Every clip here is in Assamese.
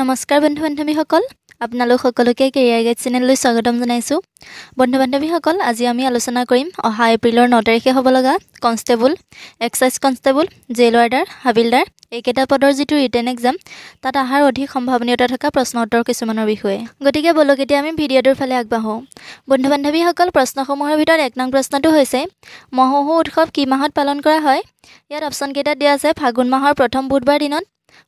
নমস্কাৰ বন্ধু বান্ধৱীসকল আপোনালোক সকলোকে কেৰিয়াৰ গাইড চেনেললৈ স্বাগতম জনাইছোঁ বন্ধু বান্ধৱীসকল আজি আমি আলোচনা কৰিম অহা এপ্ৰিলৰ ন তাৰিখে হ'ব লগা constable excise constable jail warder হাবিলদাৰ এইকেইটা পদৰ যিটো ৰিটাৰ্ণ এক্সাম তাত অহাৰ অধিক সম্ভাৱনীয়তা থকা প্ৰশ্ন উত্তৰ কিছুমানৰ বিষয়ে গতিকে বলক এতিয়া আমি ভিডিঅ'টোৰ ফালে আগবাঢ়োঁ বন্ধু বান্ধৱীসকল প্ৰশ্নসমূহৰ ভিতৰত এক নং প্ৰশ্নটো হৈছে মহোহো উৎসৱ কি মাহত পালন কৰা হয় ইয়াত অপশ্যনকেইটা দিয়া আছে ফাগুন মাহৰ প্ৰথম বুধবাৰ দিনত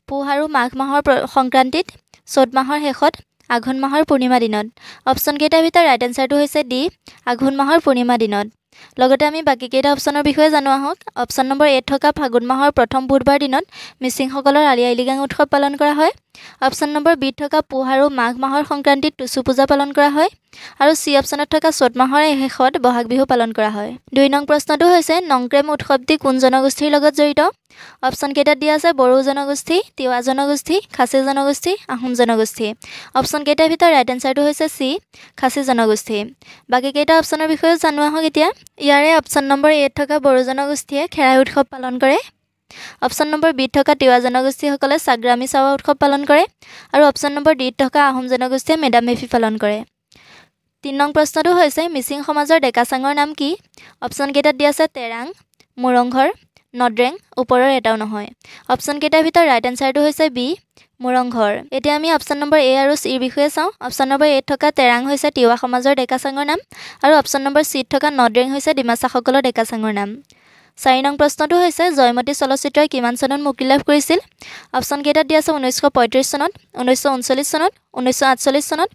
পুহ আৰু মাঘ মাহৰ সংক্ৰান্তিত চ'ত মাহৰ শেষত আঘোণ মাহৰ পূৰ্ণিমা দিনত অপশ্যনকেইটাৰ ভিতৰত ৰাইট এনচাৰটো হৈছে ডি আঘোণ মাহৰ পূৰ্ণিমা দিনত লগতে আমি বাকীকেইটা অপশ্যনৰ বিষয়ে জানো আহক অপশ্যন নম্বৰ এত থকা ফাগুণ মাহৰ প্ৰথম বুধবাৰ দিনত মিচিংসকলৰ আলি আই লিগাং উৎসৱ পালন কৰা হয় অপশ্যন নম্বৰ বিত থকা পুহ আৰু মাঘ মাহৰ সংক্ৰান্তিত টুচু পূজা পালন কৰা হয় আৰু চি অপশ্যনত থকা চ'ত মাহৰ শেষত বহাগ বিহু পালন কৰা হয় দুই নং প্ৰশ্নটো হৈছে নংক্ৰেম উৎসৱটি কোন জনগোষ্ঠীৰ লগত জড়িত অপশ্যনকেইটাত দিয়া আছে বড়ো জনগোষ্ঠী তিৱা জনগোষ্ঠী খাচী জনগোষ্ঠী আহোম জনগোষ্ঠী অপশ্যনকেইটাৰ ভিতৰত ৰাইট এনচাৰটো হৈছে চি খাচী জনগোষ্ঠী বাকীকেইটা অপশ্যনৰ বিষয়েও জানো আহক এতিয়া ইয়াৰে অপশ্যন নম্বৰ এত থকা বড়ো জনগোষ্ঠীয়ে খেৰাই উৎসৱ পালন কৰে অপশ্যন নম্বৰ বিত থকা তিৱা জনগোষ্ঠীসকলে চাগ্ৰামী চাৱা উৎসৱ পালন কৰে আৰু অপশ্যন নম্বৰ ডিত থকা আহোম জনগোষ্ঠীয়ে মেডাম মেফি পালন কৰে তিনি নং প্ৰশ্নটো হৈছে মিচিং সমাজৰ ডেকাচাঙৰ নাম কি অপশ্যন কেইটাত দিয়া আছে টেৰাং মুৰংঘৰ নদ্ৰেং ওপৰৰ এটাও নহয় অপশ্যন কেইটাৰ ভিতৰত ৰাইট এনচাৰটো হৈছে বি মুৰংঘৰ এতিয়া আমি অপশ্যন নম্বৰ এ আৰু চিৰ বিষয়ে চাওঁ অপশ্যন নম্বৰ এত থকা টেৰাং হৈছে তিৱা সমাজৰ ডেকাচাঙৰ নাম আৰু অপশ্যন নম্বৰ চিত থকা নদ্ৰেং হৈছে ডিমাচাসকলৰ ডেকাচাঙৰ নাম চাৰি নং প্ৰশ্নটো হৈছে জয়মতী চলচ্চিত্ৰই কিমান চনত মুক্তি লাভ কৰিছিল অপশ্যনকেইটাত দিয়া আছে ঊনৈছশ পঁয়ত্ৰিছ চনত ঊনৈছশ ঊনচল্লিছ চনত ঊনৈছশ আঠচল্লিছ চনত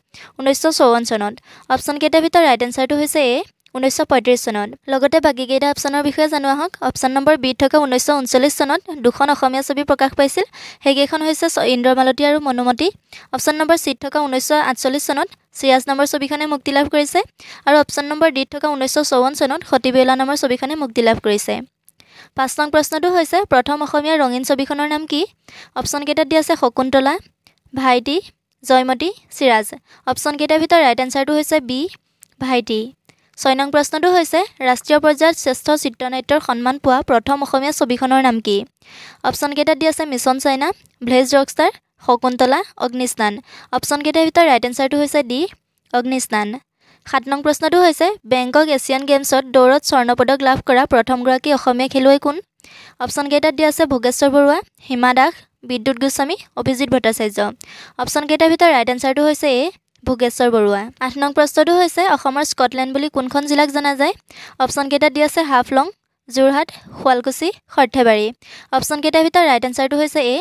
ঊনৈছশ চৌৱন চনত অপশ্যন কেইটাৰ ভিতৰত ৰাইট এনচাৰটো হৈছে এ ঊনৈছশ পঁয়ত্ৰিছ চনত লগতে বাকীকেইটা অপশ্যনৰ বিষয়ে জানো আহক অপশ্যন নম্বৰ বি থকা ঊনৈছশ ঊনচল্লিছ চনত দুখন অসমীয়া ছবি প্ৰকাশ পাইছিল সেইকেইখন হৈছে ইন্দ্ৰমালতী আৰু মনুমতী অপশ্যন নম্বৰ চিত থকা ঊনৈছশ আঠচল্লিছ চনত চিৰাজ নামৰ ছবিখনে মুক্তি লাভ কৰিছে আৰু অপশ্যন নম্বৰ ডিত থকা ঊনৈছশ চৌৱন চনত সতীবেলা নামৰ ছবিখনে মুক্তি লাভ কৰিছে পাঁচ নং প্ৰশ্নটো হৈছে প্ৰথম অসমীয়া ৰঙীন ছবিখনৰ নাম কি অপশ্যনকেইটাত দিয়া আছে শকুন্তলা ভাইটি জয়মতী চিৰাজ অপশ্যনকেইটাৰ ভিতৰত ৰাইট এনচাৰটো হৈছে বি ভাইটি ছয় নং প্ৰশ্নটো হৈছে ৰাষ্ট্ৰীয় পৰ্যায়ত শ্ৰেষ্ঠ চিত্ৰনাট্যৰ সন্মান পোৱা প্ৰথম অসমীয়া ছবিখনৰ নাম কি অপশ্যনকেইটাত দিয়া আছে mission China village rockstar Shakuntala Agnisnan অপশ্যনকেইটাৰ ভিতৰত ৰাইট এনচাৰটো হৈছে ডি অগ্নিস্নান সাত নং প্ৰশ্নটো হৈছে বেংকক এছিয়ান গেমছত দৌৰত স্বৰ্ণ পদক লাভ কৰা প্ৰথমগৰাকী অসমীয়া খেলুৱৈ কোন অপশ্যন কেইটাত দিয়া আছে ভোগেশ্বৰ বৰুৱা হিমা দাস বিদ্যুৎ গোস্বামী অভিজিত ভট্টাচাৰ্য অপশ্যন কেইটাৰ ভিতৰত ৰাইট এনচাৰটো হৈছে এ ভোগেশ্বৰ বৰুৱা আঠ নং প্ৰশ্নটো হৈছে অসমৰ স্কটলেণ্ড বুলি কোনখন জিলাক জনা যায় অপশ্যন কেইটাত দি আছে হাফলং যোৰহাট শুৱালকুছি সৰ্থেবাৰী অপশ্যন কেইটাৰ ভিতৰত ৰাইট এনচাৰটো হৈছে এ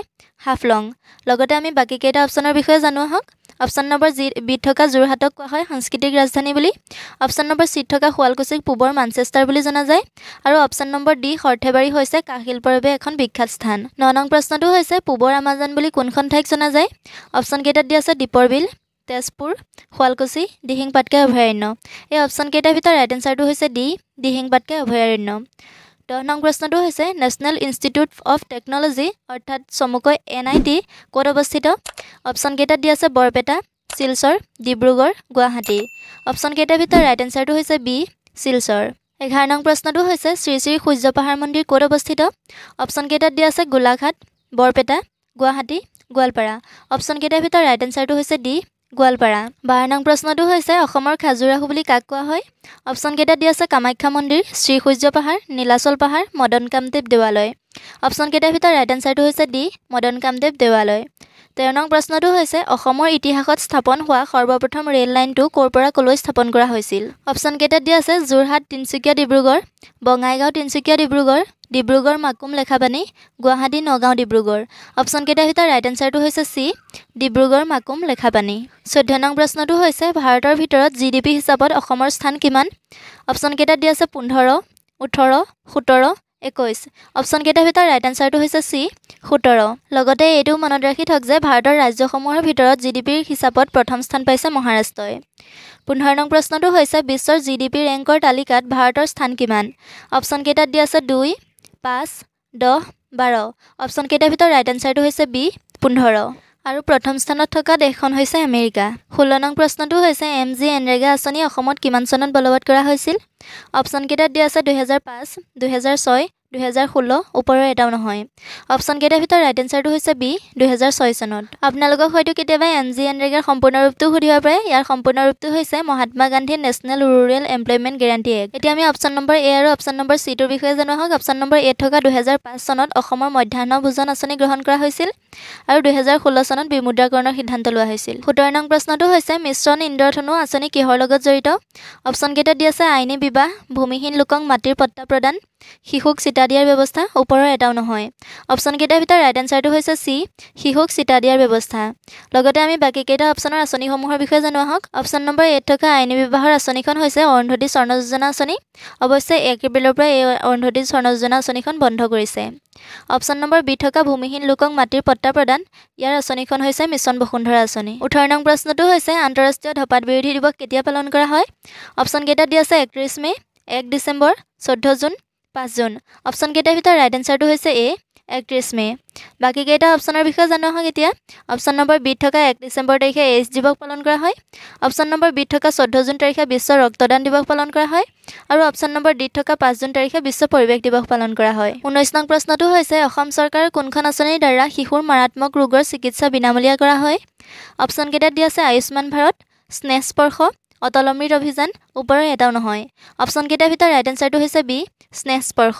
হাফলং লগতে আমি বাকীকেইটা অপশ্যনৰ বিষয়ে জানো আহক অপশ্যন নম্বৰ জি বিত থকা যোৰহাটক কোৱা হয় সাংস্কৃতিক ৰাজধানী বুলি অপশ্যন নম্বৰ চিত থকা শুৱালকুছিক পূবৰ মানচেষ্টাৰ বুলি জনা যায় আৰু অপশ্যন নম্বৰ ডি সৰ্থেবাৰী হৈছে কাঁহ শিল্পৰ বাবে এখন বিখ্যাত স্থান ন নং প্ৰশ্নটো হৈছে পূবৰ আমাজান বুলি কোনখন ঠাইক জনা যায় অপশ্যন কেইটাত দিয়া আছে দীপৰ বিল তেজপুৰ শুৱালকুছি দিহিংপাতকাই অভয়াৰণ্য এই অপশ্যনকেইটাৰ ভিতৰত ৰাইট এনচাৰটো হৈছে ডি দিহিংপাতকাই অভয়াৰণ্য দহ নং প্ৰশ্নটো হৈছে নেশ্যনেল ইনষ্টিটিউট অফ টেকনলজি অৰ্থাৎ চমুকৈ এন আই টি ক'ত অৱস্থিত অপশ্যনকেইটাত দিয়া আছে বৰপেটা শিলচৰ ডিব্ৰুগড় গুৱাহাটী অপশ্যনকেইটাৰ ভিতৰত ৰাইট এনচাৰটো হৈছে বি শিলচৰ এঘাৰ নং প্ৰশ্নটো হৈছে শ্ৰী শ্ৰী সূৰ্য পাহাৰ মন্দিৰ ক'ত অৱস্থিত অপশ্যনকেইটাত দিয়া আছে গোলাঘাট বৰপেটা গুৱাহাটী গোৱালপাৰা অপশ্যনকেইটাৰ ভিতৰত ৰাইট এনচাৰটো হৈছে ডি গোৱালপাৰা বাৰ নং প্ৰশ্নটো হৈছে অসমৰ খাজুৰাহু বুলি কাক কোৱা হয় অপশ্যন কেইটা দি আছে কামাখ্যা মন্দিৰ শ্ৰী সূৰ্য পাহাৰ নীলাচল পাহাৰ মদন কামদেৱ দেৱালয় অপশ্যন কেইটাৰ ভিতৰত ৰাইট এনচাৰটো হৈছে ডি মদন কামদেৱ দেৱালয় তেৰ নং প্ৰশ্নটো হৈছে অসমৰ ইতিহাসত স্থাপন হোৱা সৰ্বপ্ৰথম ৰেল লাইনটো ক'ৰ পৰা ক'লৈ স্থাপন কৰা হৈছিল অপশ্যন কেইটাত দিয়া আছে যোৰহাট তিনিচুকীয়া ডিব্ৰুগড় বঙাইগাঁও তিনিচুকীয়া ডিব্ৰুগড় ডিব্ৰুগড় মাকুম লেখাবাণী গুৱাহাটী নগাঁও ডিব্ৰুগড় অপশ্যনকেইটাৰ ভিতৰত ৰাইট এনচাৰটো হৈছে চি ডিব্ৰুগড় মাকুম লেখাবাণী চৈধ্য নং প্ৰশ্নটো হৈছে ভাৰতৰ ভিতৰত জি ডি পি হিচাপত অসমৰ স্থান কিমান অপশ্যন কেইটাত দিয়া আছে পোন্ধৰ ওঠৰ সোতৰ একৈছ অপশ্যনকেইটাৰ ভিতৰত ৰাইট আনচাৰটো হৈছে চি সোতৰ লগতে এইটো মনত ৰাখি থওক যে ভাৰতৰ ৰাজ্যসমূহৰ ভিতৰত জি ডি পিৰ হিচাপত প্ৰথম স্থান পাইছে মহাৰাষ্ট্ৰই পোন্ধৰ নং প্ৰশ্নটো হৈছে বিশ্বৰ জি ডি পি ৰেংকৰ তালিকাত ভাৰতৰ স্থান কিমান অপশ্যন কেইটাত দিয়া আছে দুই পাঁচ দহ বাৰ অপশ্যন কেইটাৰ ভিতৰত ৰাইট আনচাৰটো হৈছে বি পোন্ধৰ আৰু প্ৰথম স্থানত থকা দেশখন হৈছে আমেৰিকা ষোল্ল নং প্ৰশ্নটো হৈছে এম জি এনৰেগা আঁচনি অসমত কিমান চনত বলবৎ কৰা হৈছিল অপশ্যনকেইটাত দিয়া আছে দুহেজাৰ পাঁচ দুহেজাৰ ছয় দুহেজাৰ ষোল্ল ওপৰৰ এটাও নহয় অপশ্যন অপশ্যনকেইটাৰ ভিতৰত ৰাইট এনচাৰটো হৈছে বি দুহেজাৰ ছয় চনত আপোনালোকক হয়তো কেতিয়াবা এন জি এন ৰেগাৰ সম্পূৰ্ণ ৰূপটো সুধিব পাৰে ইয়াৰ সম্পূৰ্ণ ৰূপটো হৈছে Mahatma Gandhi national rural employment guarantee act এতিয়া আমি অপশ্যন নম্বৰ এ আৰু অপশ্যন নম্বৰ চিটোৰ বিষয়ে জনোৱা হওক অপশ্যন নম্বৰ এ থকা দুহেজাৰ পাঁচ চনত অসমৰ মধ্যাহ্ন ভোজন আঁচনি গ্ৰহণ কৰা হৈছিল আৰু দুহেজাৰ ষোল্ল চনত বিমুদ্ৰাকৰণৰ সিদ্ধান্ত লোৱা হৈছিল সোতৰ নং প্ৰশ্নটো হৈছে মিশ্ৰণ ইন্দ্ৰধনু আঁচনি কিহৰ লগত জড়িত অপশ্যনকেইটাত দি আছে আইনী বিবাহ ভূমিহীন লোকক মাটিৰ পত্তা প্ৰদান শিশুক চিটা দিয়াৰ ব্যৱস্থা ওপৰৰ এটাও নহয় অপশ্যনকেইটাৰ ভিতৰত ৰাইট এনচাৰটো হৈছে চি শিশুক চিটা দিয়াৰ ব্যৱস্থা লগতে আমি বাকীকেইটা অপশ্যনৰ আঁচনিসমূহৰ বিষয়ে জানো আহক অপশ্যন নম্বৰ এইট থকা আইনী বিবাহৰ আঁচনিখন হৈছে অৰুন্ধতি স্বৰ্ণ যোজনা আঁচনি অৱশ্যে এক এপ্ৰিলৰ পৰা এই অৰুন্ধতী স্বৰ্ণ যোজনা আঁচনিখন বন্ধ কৰিছে অপশ্যন নম্বৰ বি থকা ভূমিহীন লোকক মাটিৰ পট্টা প্ৰদান ইয়াৰ আঁচনিখন হৈছে মিছন বসুন্ধৰা আঁচনি ওঠৰ নং প্ৰশ্নটো হৈছে আন্তঃৰাষ্ট্ৰীয় ধপাত বিৰোধী দিৱস কেতিয়া পালন কৰা হয় অপশ্যনকেইটা দি আছে একত্ৰিছ মে' এক ডিচেম্বৰ চৈধ্য জুন পাঁচ জুন অপশ্যন কেইটাৰ ভিতৰত ৰাইট এনচাৰটো হৈছে এ একত্ৰিছ মে' বাকীকেইটা অপশ্যনৰ বিষয়ে জানো আহক এতিয়া অপশ্যন নম্বৰ বিত থকা এক ডিচেম্বৰ তাৰিখে এইডছ দিৱস পালন কৰা হয় অপশ্যন নম্বৰ বিত থকা চৈধ্য জুন তাৰিখে বিশ্ব ৰক্তদান দিৱস পালন কৰা হয় আৰু অপশ্যন নম্বৰ ডিত থকা পাঁচ জুন তাৰিখে বিশ্ব পৰিৱেশ দিৱস পালন কৰা হয় ঊনৈছ নং প্ৰশ্নটো হৈছে অসম চৰকাৰৰ কোনখন আঁচনিৰ দ্বাৰা শিশুৰ মাৰাত্মক ৰোগৰ চিকিৎসা বিনামূলীয়া কৰা হয় অপশ্যনকেইটাত দিয়া আছে আয়ুষ্মান ভাৰত স্নেহস্পৰ্শ অটল অমৃত অভিযান ওপৰৰ এটাও নহয় অপশ্যনকেইটাৰ ভিতৰত ৰাইট এনচাৰটো হৈছে বি স্নেহস্পৰ্শ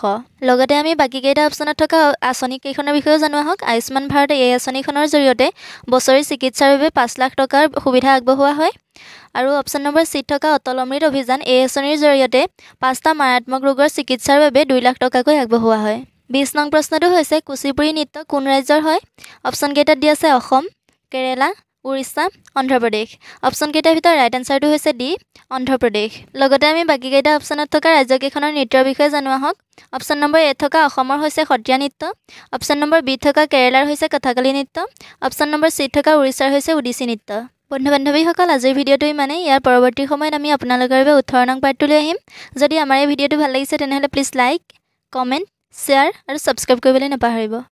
লগতে আমি বাকীকেইটা অপশ্যনত থকা আঁচনিকেইখনৰ বিষয়েও জনোৱা হওক আয়ুষ্মান ভাৰত এই আঁচনিখনৰ জৰিয়তে বছৰি চিকিৎসাৰ বাবে পাঁচ লাখ টকাৰ সুবিধা আগবঢ়োৱা হয় আৰু অপশ্যন নম্বৰ চিত থকা অটল অমৃত অভিযান এই আঁচনিৰ জৰিয়তে পাঁচটা মাৰাত্মক ৰোগৰ চিকিৎসাৰ বাবে দুই লাখ টকাকৈ আগবঢ়োৱা হয় বিছ নং প্ৰশ্নটো হৈছে কুচিপুৰি নৃত্য কোন ৰাজ্যৰ হয় অপশ্যনকেইটাত দি আছে অসম কেৰেলা উৰিষ্যা অন্ধ্ৰপ্ৰদেশ অপশ্যনকেইটাৰ ভিতৰত ৰাইট এনচাৰটো হৈছে ডি অন্ধ্ৰপ্ৰদেশ লগতে আমি বাকীকেইটা অপশ্যনত থকা ৰাজ্যকেইখনৰ নৃত্যৰ বিষয়ে জানো আহক অপশ্যন নম্বৰ এত থকা অসমৰ হৈছে সত্ৰীয়া নৃত্য অপশ্যন নম্বৰ বিত থকা কেৰেলাৰ হৈছে কথাকালি নৃত্য অপশ্যন নম্বৰ চিত থকা উৰিষ্যাৰ হৈছে ওডিচী নৃত্য বন্ধু বান্ধৱীসকল আজিৰ ভিডিঅ'টো ইমানেই ইয়াৰ পৰৱৰ্তী সময়ত আমি আপোনালোকৰ বাবে ওঠৰ নং পাৰ্টটোলৈ আহিম যদি আমাৰ এই ভিডিঅ'টো ভাল লাগিছে তেনেহ'লে প্লিজ লাইক কমেণ্ট শ্বেয়াৰ আৰু ছাবস্ক্ৰাইব কৰিবলৈ নাপাহৰিব